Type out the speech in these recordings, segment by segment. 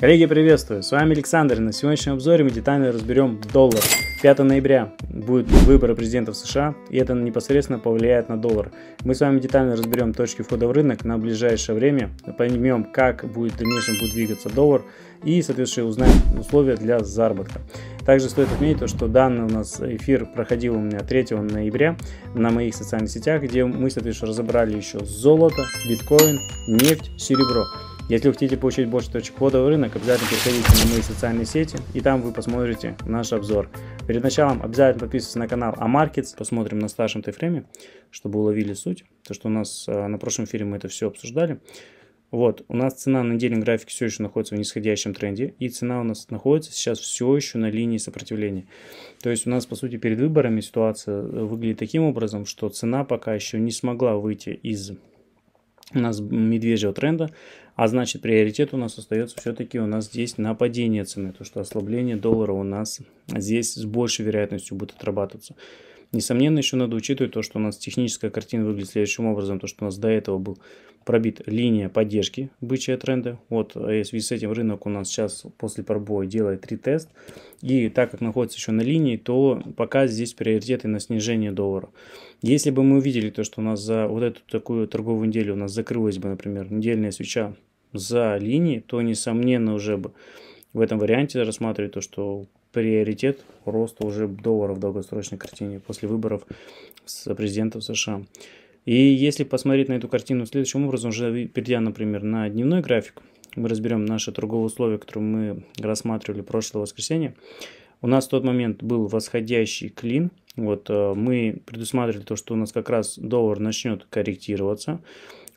Коллеги, приветствую! С вами Александр. И на сегодняшнем обзоре мы детально разберем доллар. 5 ноября будут выборы президента в США, и это непосредственно повлияет на доллар. Мы с вами детально разберем точки входа в рынок на ближайшее время, поймем, как будет в дальнейшем будет двигаться доллар и, соответственно, узнаем условия для заработка. Также стоит отметить то, что данный у нас эфир проходил у меня 3 ноября на моих социальных сетях, где мы, соответственно, разобрали еще золото, биткоин, нефть, серебро. Если вы хотите получить больше точек входа в рынок, обязательно переходите на мои социальные сети, и там вы посмотрите наш обзор. Перед началом обязательно подписывайтесь на канал Амаркетс, посмотрим на старшем тайфрейме, чтобы уловили суть, то что у нас э, на прошлом эфире мы это все обсуждали. Вот, у нас цена на недельном графике все еще находится в нисходящем тренде, и цена у нас находится сейчас все еще на линии сопротивления. То есть у нас, по сути, перед выборами ситуация э, выглядит таким образом, что цена пока еще не смогла выйти из у нас медвежьего тренда, а значит приоритет у нас остается все-таки у нас здесь на падение цены, то что ослабление доллара у нас здесь с большей вероятностью будет отрабатываться. Несомненно, еще надо учитывать то, что у нас техническая картина выглядит следующим образом. То, что у нас до этого был пробит линия поддержки бычья тренда. Вот, а и в связи с этим рынок у нас сейчас после пробоя делает ретест. И так как находится еще на линии, то пока здесь приоритеты на снижение доллара. Если бы мы увидели то, что у нас за вот эту такую торговую неделю у нас закрылась бы, например, недельная свеча за линией, то, несомненно, уже бы в этом варианте рассматривать то, что приоритет роста уже доллара в долгосрочной картине после выборов с президентом США. И если посмотреть на эту картину следующим образом, уже перейдя, например, на дневной график, мы разберем наши торговые условия, которые мы рассматривали прошлое воскресенье. У нас в тот момент был восходящий клин. Вот э, мы предусматривали то, что у нас как раз доллар начнет корректироваться.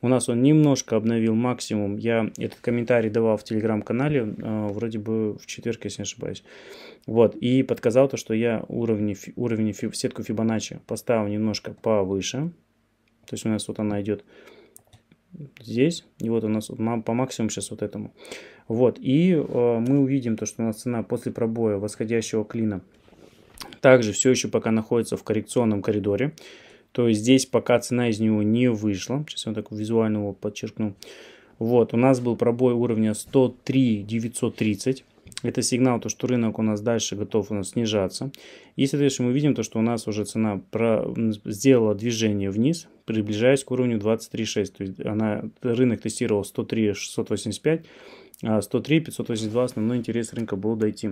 У нас он немножко обновил максимум. Я этот комментарий давал в телеграм-канале, э, вроде бы в четверг, если не ошибаюсь. Вот, и подказал то, что я уровни, уровни в сетку Fibonacci поставил немножко повыше. То есть у нас вот она идет здесь, и вот у нас по максимуму сейчас вот этому. Вот, и э, мы увидим то, что у нас цена после пробоя восходящего клина также все еще пока находится в коррекционном коридоре то есть здесь пока цена из него не вышла. Сейчас я так визуально его подчеркну. Вот, у нас был пробой уровня 103 930. Это сигнал, то, что рынок у нас дальше готов у нас снижаться. И, соответственно, мы видим то, что у нас уже цена про... сделала движение вниз, приближаясь к уровню 23.6. То есть она, рынок тестировал 103 685, а 103 582 основной интерес рынка был дойти.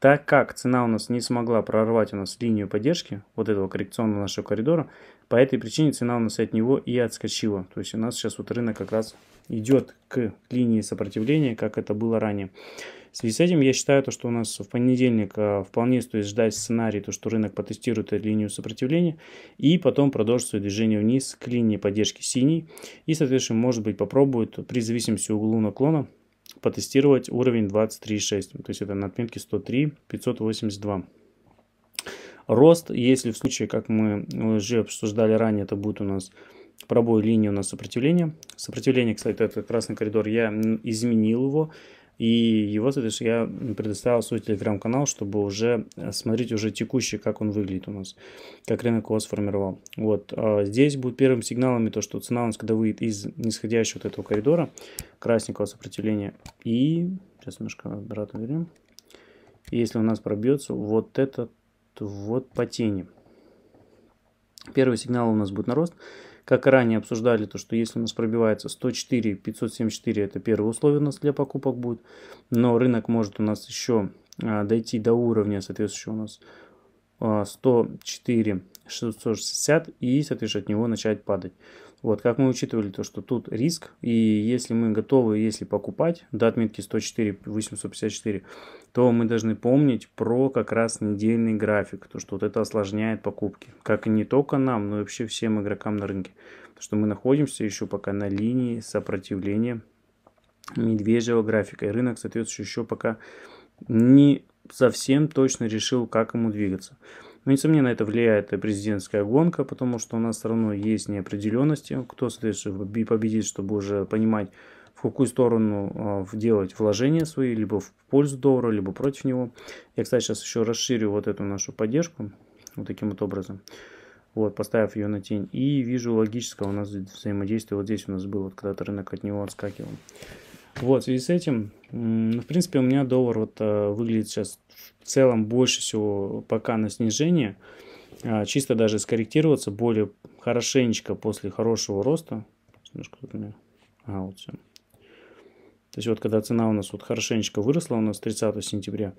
Так как цена у нас не смогла прорвать у нас линию поддержки, вот этого коррекционного нашего коридора, по этой причине цена у нас от него и отскочила. То есть у нас сейчас вот рынок как раз идет к линии сопротивления, как это было ранее. В связи с этим я считаю, то, что у нас в понедельник а, вполне стоит ждать сценарий, то, что рынок потестирует эту линию сопротивления и потом продолжит свое движение вниз к линии поддержки синий и, соответственно, может быть попробует при зависимости углу наклона потестировать уровень 23.6, то есть это на отметке 103 582. Рост, если в случае, как мы уже обсуждали ранее, это будет у нас пробой линии у нас сопротивления. Сопротивление, кстати, это красный коридор, я изменил его. И его, соответственно, я предоставил свой телеграм-канал, чтобы уже э, смотреть уже текущий, как он выглядит у нас, как рынок его сформировал. Вот а здесь будет первым сигналами то, что цена у нас когда выйдет из нисходящего вот этого коридора, красненького сопротивления. И сейчас немножко обратно вернем. Если у нас пробьется вот этот вот по тени. Первый сигнал у нас будет на рост. Как ранее обсуждали, то что если у нас пробивается 104, 574, это первое условие у нас для покупок будет, но рынок может у нас еще а, дойти до уровня, соответствующего у нас а, 104, 660 и, соответственно, от него начать падать. Вот, как мы учитывали то, что тут риск, и если мы готовы, если покупать до отметки 104 854, то мы должны помнить про как раз недельный график, то что вот это осложняет покупки, как и не только нам, но и вообще всем игрокам на рынке, потому что мы находимся еще пока на линии сопротивления медвежьего графика, и рынок, соответственно, еще пока не совсем точно решил, как ему двигаться. Но, ну, несомненно, это влияет и президентская гонка, потому что у нас все равно есть неопределенности, кто соответственно, победит, чтобы уже понимать, в какую сторону а, делать вложения свои, либо в пользу доллара, либо против него. Я, кстати, сейчас еще расширю вот эту нашу поддержку вот таким вот образом. Вот, поставив ее на тень. И вижу логическое у нас взаимодействие. Вот здесь у нас было, вот, когда рынок от него отскакивал. Вот, в связи с этим, в принципе, у меня доллар вот э, выглядит сейчас в целом больше всего пока на снижение. А, чисто даже скорректироваться более хорошенечко после хорошего роста. Немножко у меня... А, вот все. То есть вот когда цена у нас вот хорошенечко выросла, у нас 30 сентября,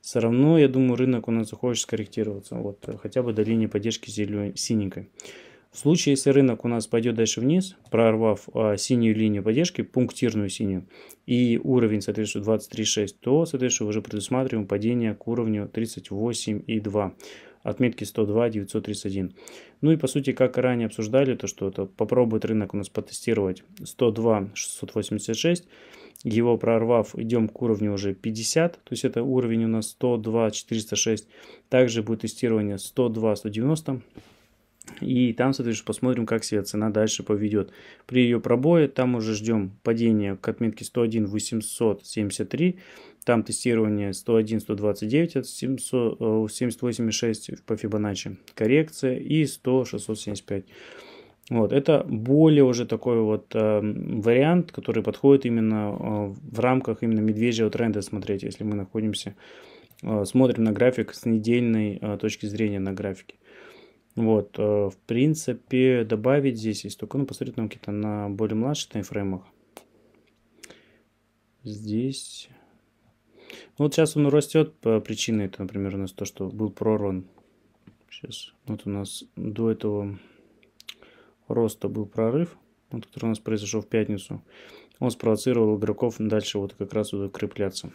все равно, я думаю, рынок у нас захочет скорректироваться. Вот э, хотя бы до линии поддержки зеленой синенькой. В случае, если рынок у нас пойдет дальше вниз, прорвав а, синюю линию поддержки, пунктирную синюю, и уровень, соответственно, 23,6, то, соответственно, уже предусматриваем падение к уровню 38,2 отметки 102 931 ну и по сути как ранее обсуждали то что это попробует рынок у нас потестировать 102 686 его прорвав, идем к уровню уже 50, то есть это уровень у нас 102, 406. Также будет тестирование 102, 190, и там, соответственно, посмотрим, как себя цена дальше поведет. При ее пробое там уже ждем падение к отметке 101 873. Там тестирование 101 129 от 78,6 э, по Fibonacci. Коррекция и 100 675. Вот, это более уже такой вот э, вариант, который подходит именно э, в рамках именно медвежьего тренда смотреть, если мы находимся, э, смотрим на график с недельной э, точки зрения на графике. Вот, э, в принципе, добавить здесь, есть только, ну, посмотрите нам какие-то на более младших таймфреймах. Здесь. Ну, вот сейчас он растет, по причине это, например, у нас то, что был пророн. Сейчас, вот у нас до этого роста был прорыв, вот, который у нас произошел в пятницу. Он спровоцировал игроков дальше вот как раз вот укрепляться.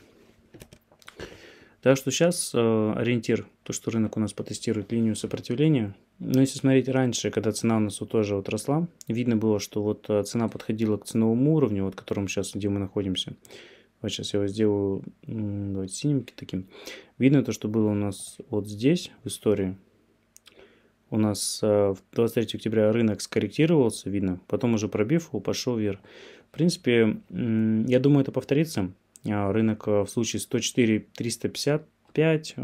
Так что сейчас э, ориентир то, что рынок у нас потестирует линию сопротивления. Но если смотреть раньше, когда цена у нас вот тоже вот росла, видно было, что вот э, цена подходила к ценовому уровню, вот котором сейчас, где мы находимся. Вот сейчас я его сделаю давайте, синеньким таким. Видно то, что было у нас вот здесь в истории. У нас 23 э, октября рынок скорректировался, видно. Потом уже пробив его, пошел вверх. В принципе, я думаю, это повторится. Э, рынок в случае 104 355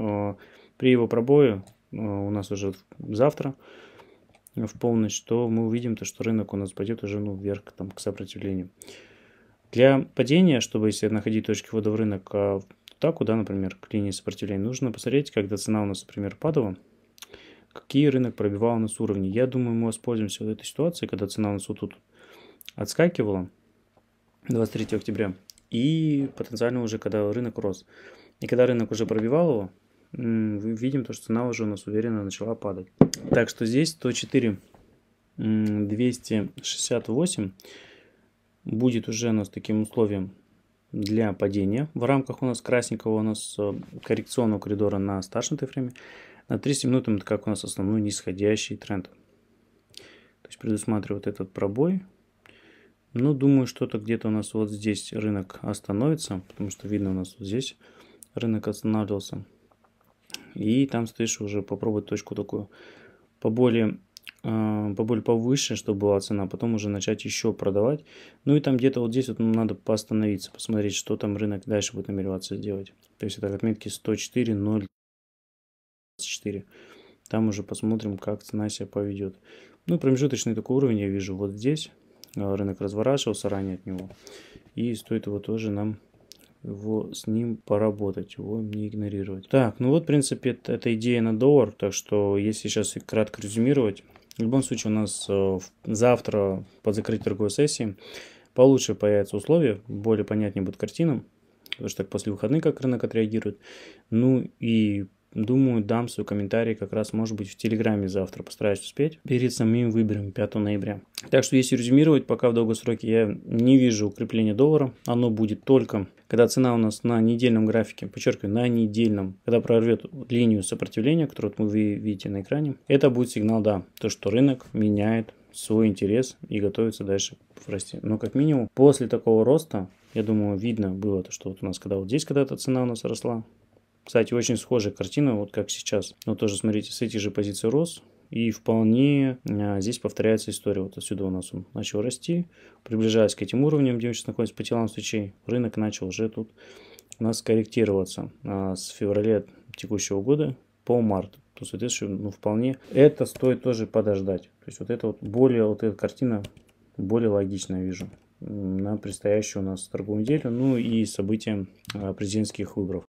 при его пробое э, у нас уже завтра в полночь, то мы увидим, то, что рынок у нас пойдет уже ну, вверх там, к сопротивлению. Для падения, чтобы если находить точки входа в рынок а туда, куда, например, к линии сопротивления, нужно посмотреть, когда цена у нас, например, падала, какие рынок пробивал у нас уровни. Я думаю, мы воспользуемся вот этой ситуацией, когда цена у нас вот тут отскакивала 23 октября и потенциально уже когда рынок рос. И когда рынок уже пробивал его, видим то, что цена уже у нас уверенно начала падать. Так что здесь 104 268 будет уже у нас таким условием для падения. В рамках у нас красненького у нас э, коррекционного коридора на старшем тайфрейме. На 30 минут это как у нас основной нисходящий тренд. То есть предусматривает этот пробой. Ну, думаю, что-то где-то у нас вот здесь рынок остановится, потому что видно у нас вот здесь рынок останавливался и там стоишь уже попробовать точку такую поболее э, поболее повыше, чтобы была цена, а потом уже начать еще продавать. Ну и там где-то вот здесь вот ну, надо поостановиться, посмотреть, что там рынок дальше будет намереваться сделать. То есть это отметки 104, 0, 24. Там уже посмотрим, как цена себя поведет. Ну, промежуточный такой уровень я вижу вот здесь. Э, рынок разворачивался ранее от него. И стоит его тоже нам его с ним поработать, его не игнорировать. Так, ну вот, в принципе, это, это идея на доллар, так что если сейчас кратко резюмировать, в любом случае у нас э, завтра под закрытие торговой сессии получше появятся условия, более понятнее будет картина, потому что так после выходных как рынок отреагирует. Ну и Думаю, дам свой комментарий как раз, может быть, в Телеграме завтра. Постараюсь успеть перед самим выборами 5 ноября. Так что, если резюмировать, пока в долгосроке я не вижу укрепления доллара. Оно будет только, когда цена у нас на недельном графике, подчеркиваю, на недельном, когда прорвет линию сопротивления, которую вот вы видите на экране, это будет сигнал, да, то, что рынок меняет свой интерес и готовится дальше расти. Но как минимум, после такого роста, я думаю, видно было, то, что вот у нас, когда вот здесь когда-то цена у нас росла, кстати, очень схожая картина, вот как сейчас. Но тоже, смотрите, с этих же позиций рос. И вполне а, здесь повторяется история. Вот отсюда у нас он начал расти. Приближаясь к этим уровням, где мы сейчас находится по телам свечей, рынок начал уже тут у нас корректироваться а, с февраля текущего года по март. То, соответственно, ну, вполне это стоит тоже подождать. То есть вот это вот более, вот эта картина более логичная вижу на предстоящую у нас торговую неделю, ну и события а, президентских выборов.